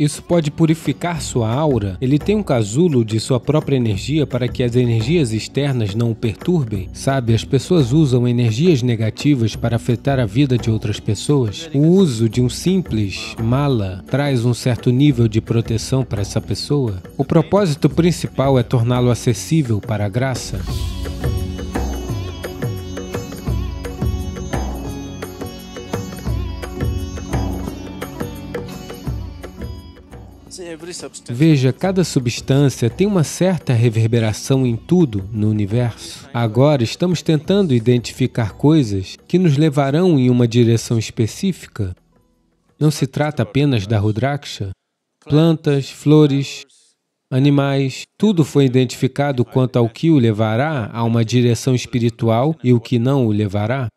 Isso pode purificar sua aura. Ele tem um casulo de sua própria energia para que as energias externas não o perturbem. Sabe, as pessoas usam energias negativas para afetar a vida de outras pessoas. O uso de um simples mala traz um certo nível de proteção para essa pessoa. O propósito principal é torná-lo acessível para a graça. Veja, cada substância tem uma certa reverberação em tudo no universo. Agora estamos tentando identificar coisas que nos levarão em uma direção específica. Não se trata apenas da Rudraksha. Plantas, flores, animais, tudo foi identificado quanto ao que o levará a uma direção espiritual e o que não o levará.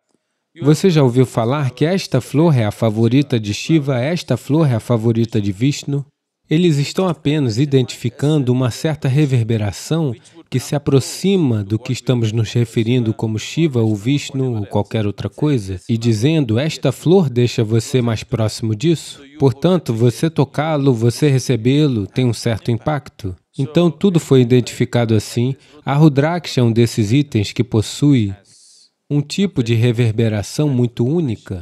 Você já ouviu falar que esta flor é a favorita de Shiva, esta flor é a favorita de Vishnu? Eles estão apenas identificando uma certa reverberação que se aproxima do que estamos nos referindo como Shiva ou Vishnu ou qualquer outra coisa, e dizendo: Esta flor deixa você mais próximo disso. Portanto, você tocá-lo, você recebê-lo, tem um certo impacto. Então, tudo foi identificado assim. A Rudraksha é um desses itens que possui um tipo de reverberação muito única.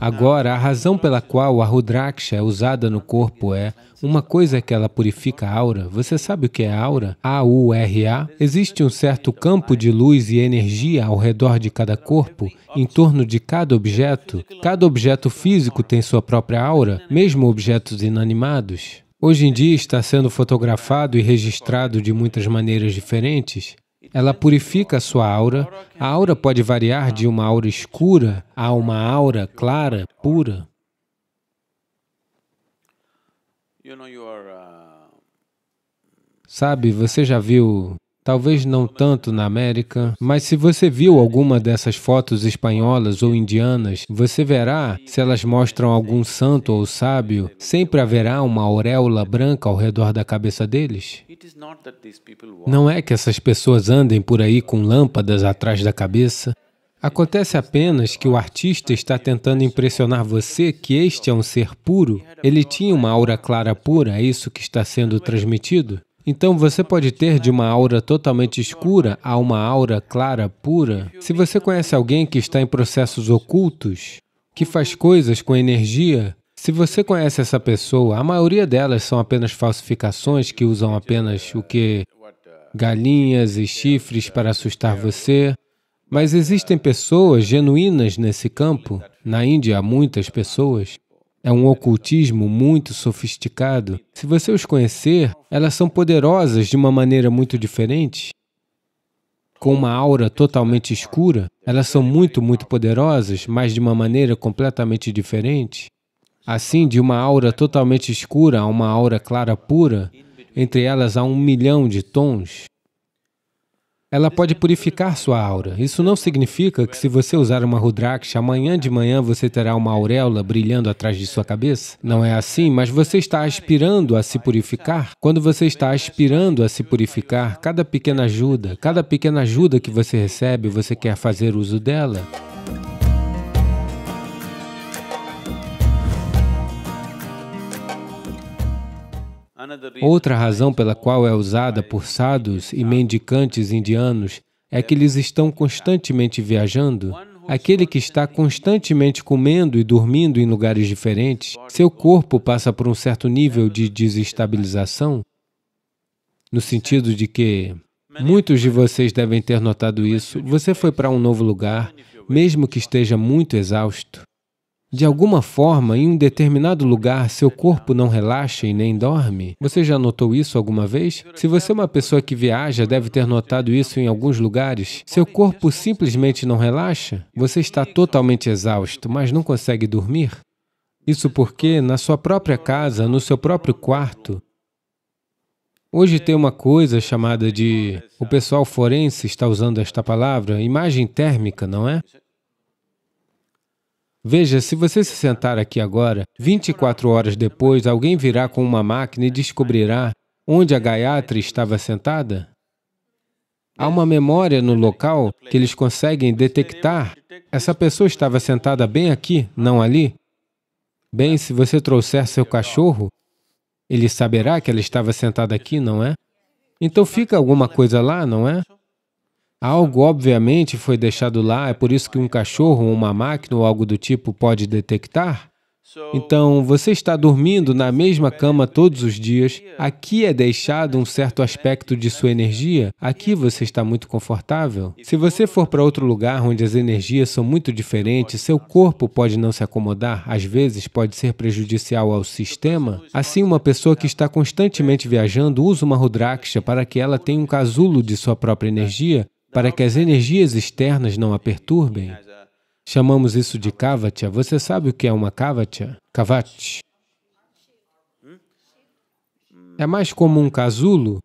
Agora, a razão pela qual a Rudraksha é usada no corpo é uma coisa que ela purifica a aura. Você sabe o que é aura? A-U-R-A. Existe um certo campo de luz e energia ao redor de cada corpo, em torno de cada objeto. Cada objeto físico tem sua própria aura, mesmo objetos inanimados. Hoje em dia está sendo fotografado e registrado de muitas maneiras diferentes. Ela purifica a sua aura. A aura pode variar de uma aura escura a uma aura clara, pura. Uh, Sabe, você já viu talvez não tanto na América, mas se você viu alguma dessas fotos espanholas ou indianas, você verá, se elas mostram algum santo ou sábio, sempre haverá uma auréola branca ao redor da cabeça deles. Não é que essas pessoas andem por aí com lâmpadas atrás da cabeça, Acontece apenas que o artista está tentando impressionar você que este é um ser puro. Ele tinha uma aura clara pura, é isso que está sendo transmitido? Então você pode ter de uma aura totalmente escura a uma aura clara, pura. Se você conhece alguém que está em processos ocultos, que faz coisas com energia, se você conhece essa pessoa, a maioria delas são apenas falsificações que usam apenas o que? Galinhas e chifres para assustar você. Mas existem pessoas genuínas nesse campo. Na Índia, há muitas pessoas. É um ocultismo muito sofisticado. Se você os conhecer, elas são poderosas de uma maneira muito diferente. Com uma aura totalmente escura, elas são muito, muito poderosas, mas de uma maneira completamente diferente. Assim, de uma aura totalmente escura a uma aura clara pura, entre elas há um milhão de tons. Ela pode purificar sua aura. Isso não significa que se você usar uma Rudraksha, amanhã de manhã você terá uma auréola brilhando atrás de sua cabeça. Não é assim, mas você está aspirando a se purificar. Quando você está aspirando a se purificar, cada pequena ajuda, cada pequena ajuda que você recebe, você quer fazer uso dela. Outra razão pela qual é usada por sadhus e mendicantes indianos é que eles estão constantemente viajando. Aquele que está constantemente comendo e dormindo em lugares diferentes, seu corpo passa por um certo nível de desestabilização, no sentido de que muitos de vocês devem ter notado isso. Você foi para um novo lugar, mesmo que esteja muito exausto de alguma forma, em um determinado lugar, seu corpo não relaxa e nem dorme? Você já notou isso alguma vez? Se você é uma pessoa que viaja, deve ter notado isso em alguns lugares. Seu corpo simplesmente não relaxa? Você está totalmente exausto, mas não consegue dormir? Isso porque, na sua própria casa, no seu próprio quarto, Hoje tem uma coisa chamada de, o pessoal forense está usando esta palavra, imagem térmica, não é? Veja, se você se sentar aqui agora, 24 horas depois, alguém virá com uma máquina e descobrirá onde a Gayatri estava sentada? Há uma memória no local que eles conseguem detectar. Essa pessoa estava sentada bem aqui, não ali? Bem, se você trouxer seu cachorro, ele saberá que ela estava sentada aqui, não é? Então fica alguma coisa lá, não é? Algo, obviamente, foi deixado lá, é por isso que um cachorro ou uma máquina ou algo do tipo pode detectar? Então, você está dormindo na mesma cama todos os dias, aqui é deixado um certo aspecto de sua energia, aqui você está muito confortável. Se você for para outro lugar onde as energias são muito diferentes, seu corpo pode não se acomodar, às vezes pode ser prejudicial ao sistema. Assim, uma pessoa que está constantemente viajando usa uma rudraksha para que ela tenha um casulo de sua própria energia, para que as energias externas não a perturbem. Chamamos isso de kavatya. Você sabe o que é uma kavatya? Kavach. É mais como um casulo.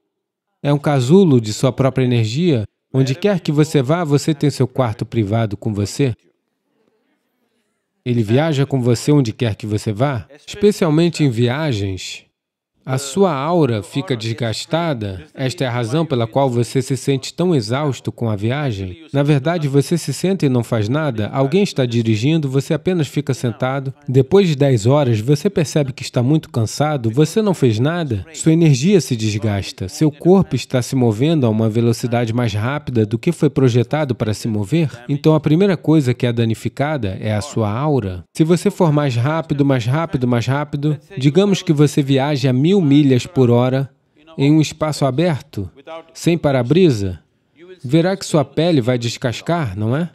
É um casulo de sua própria energia. Onde quer que você vá, você tem seu quarto privado com você. Ele viaja com você onde quer que você vá, especialmente em viagens. A sua aura fica desgastada? Esta é a razão pela qual você se sente tão exausto com a viagem? Na verdade, você se senta e não faz nada? Alguém está dirigindo, você apenas fica sentado? Depois de 10 horas, você percebe que está muito cansado? Você não fez nada? Sua energia se desgasta. Seu corpo está se movendo a uma velocidade mais rápida do que foi projetado para se mover? Então, a primeira coisa que é danificada é a sua aura. Se você for mais rápido, mais rápido, mais rápido, digamos que você viaje a mil mil milhas por hora em um espaço aberto, sem para-brisa, verá que sua pele vai descascar, não é?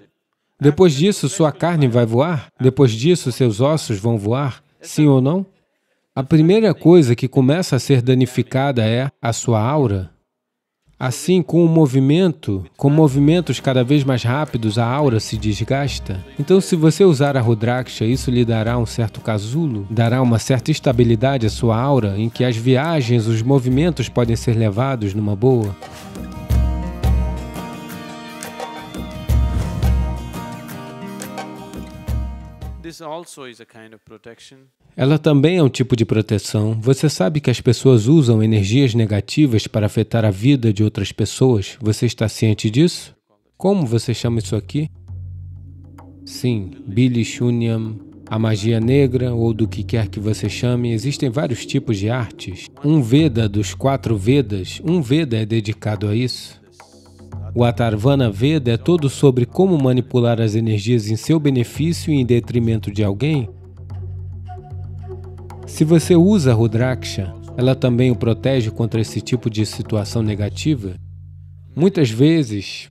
Depois disso, sua carne vai voar? Depois disso, seus ossos vão voar? Sim ou não? A primeira coisa que começa a ser danificada é a sua aura. Assim, com o movimento, com movimentos cada vez mais rápidos, a aura se desgasta. Então, se você usar a Rudraksha, isso lhe dará um certo casulo, dará uma certa estabilidade à sua aura, em que as viagens, os movimentos podem ser levados numa boa. This also is a kind of protection ela também é um tipo de proteção. Você sabe que as pessoas usam energias negativas para afetar a vida de outras pessoas. Você está ciente disso? Como você chama isso aqui? Sim, Billy Shuniam, a magia negra ou do que quer que você chame, existem vários tipos de artes. Um Veda dos quatro Vedas, um Veda é dedicado a isso. O Atarvana Veda é todo sobre como manipular as energias em seu benefício e em detrimento de alguém. Se você usa Rudraksha, ela também o protege contra esse tipo de situação negativa? Muitas vezes,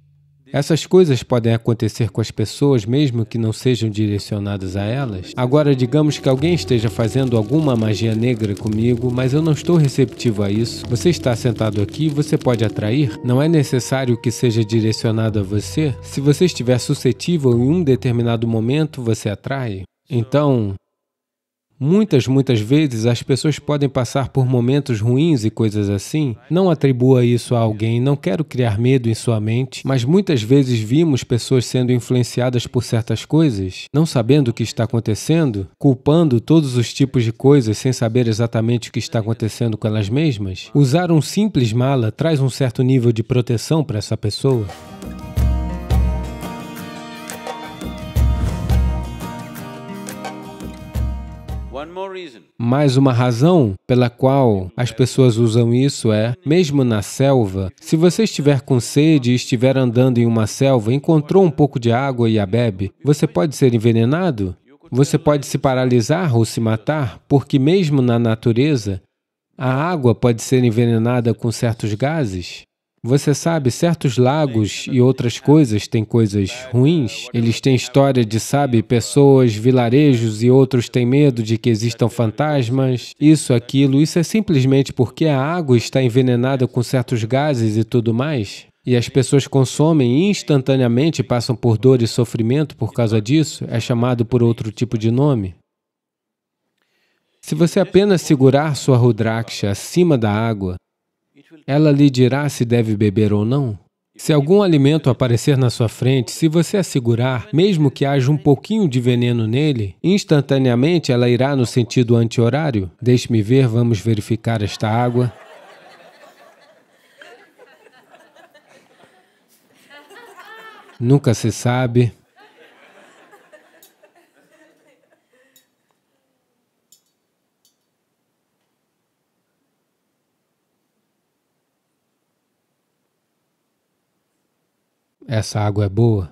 essas coisas podem acontecer com as pessoas mesmo que não sejam direcionadas a elas. Agora, digamos que alguém esteja fazendo alguma magia negra comigo, mas eu não estou receptivo a isso. Você está sentado aqui, você pode atrair? Não é necessário que seja direcionado a você? Se você estiver suscetível em um determinado momento, você atrai? Então, Muitas, muitas vezes as pessoas podem passar por momentos ruins e coisas assim. Não atribua isso a alguém, não quero criar medo em sua mente, mas muitas vezes vimos pessoas sendo influenciadas por certas coisas, não sabendo o que está acontecendo, culpando todos os tipos de coisas sem saber exatamente o que está acontecendo com elas mesmas. Usar um simples mala traz um certo nível de proteção para essa pessoa. Mais uma razão pela qual as pessoas usam isso é, mesmo na selva, se você estiver com sede e estiver andando em uma selva, encontrou um pouco de água e a bebe, você pode ser envenenado? Você pode se paralisar ou se matar, porque mesmo na natureza, a água pode ser envenenada com certos gases? Você sabe, certos lagos e outras coisas têm coisas ruins. Eles têm história de, sabe, pessoas, vilarejos e outros têm medo de que existam fantasmas, isso, aquilo. Isso é simplesmente porque a água está envenenada com certos gases e tudo mais. E as pessoas consomem e instantaneamente passam por dor e sofrimento por causa disso. É chamado por outro tipo de nome. Se você apenas segurar sua Rudraksha acima da água, ela lhe dirá se deve beber ou não. Se algum alimento aparecer na sua frente, se você assegurar, mesmo que haja um pouquinho de veneno nele, instantaneamente ela irá no sentido anti-horário. Deixe-me ver, vamos verificar esta água. Nunca se sabe. essa água é boa.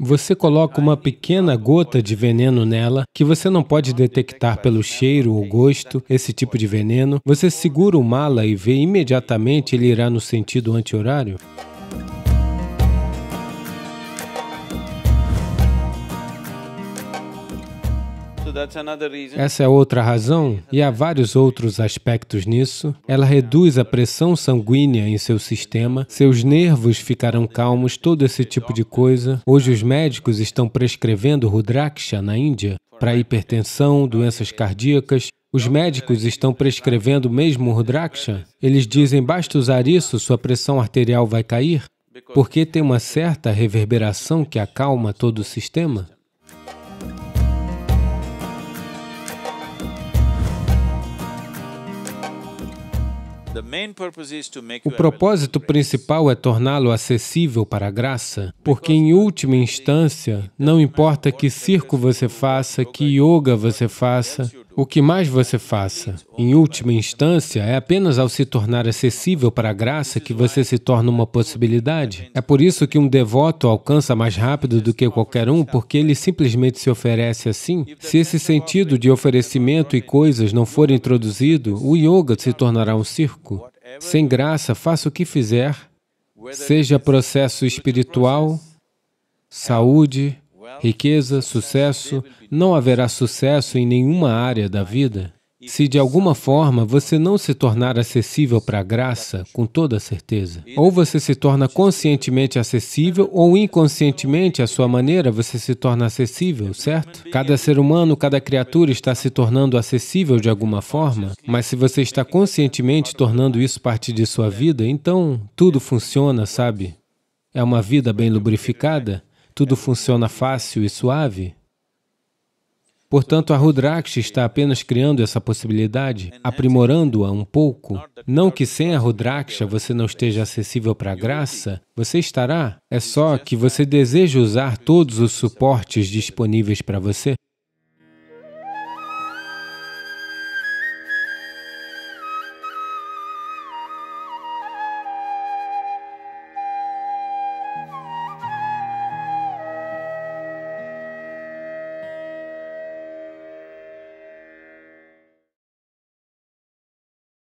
Você coloca uma pequena gota de veneno nela, que você não pode detectar pelo cheiro ou gosto, esse tipo de veneno. Você segura o mala e vê imediatamente ele irá no sentido anti-horário? Essa é outra razão, e há vários outros aspectos nisso. Ela reduz a pressão sanguínea em seu sistema, seus nervos ficarão calmos, todo esse tipo de coisa. Hoje os médicos estão prescrevendo Rudraksha na Índia para hipertensão, doenças cardíacas, os médicos estão prescrevendo mesmo Rudraksha. Eles dizem basta usar isso, sua pressão arterial vai cair, porque tem uma certa reverberação que acalma todo o sistema. O propósito principal é torná-lo acessível para a graça, porque, em última instância, não importa que circo você faça, que yoga você faça, o que mais você faça, em última instância, é apenas ao se tornar acessível para a graça que você se torna uma possibilidade. É por isso que um devoto alcança mais rápido do que qualquer um, porque ele simplesmente se oferece assim. Se esse sentido de oferecimento e coisas não for introduzido, o yoga se tornará um circo. Sem graça, faça o que fizer, seja processo espiritual, saúde, riqueza, sucesso, não haverá sucesso em nenhuma área da vida se de alguma forma você não se tornar acessível para a graça, com toda certeza. Ou você se torna conscientemente acessível, ou inconscientemente, à sua maneira, você se torna acessível, certo? Cada ser humano, cada criatura está se tornando acessível de alguma forma, mas se você está conscientemente tornando isso parte de sua vida, então tudo funciona, sabe? É uma vida bem lubrificada, tudo funciona fácil e suave? Portanto, a Rudraksha está apenas criando essa possibilidade, aprimorando-a um pouco. Não que sem a Rudraksha você não esteja acessível para a graça, você estará. É só que você deseja usar todos os suportes disponíveis para você.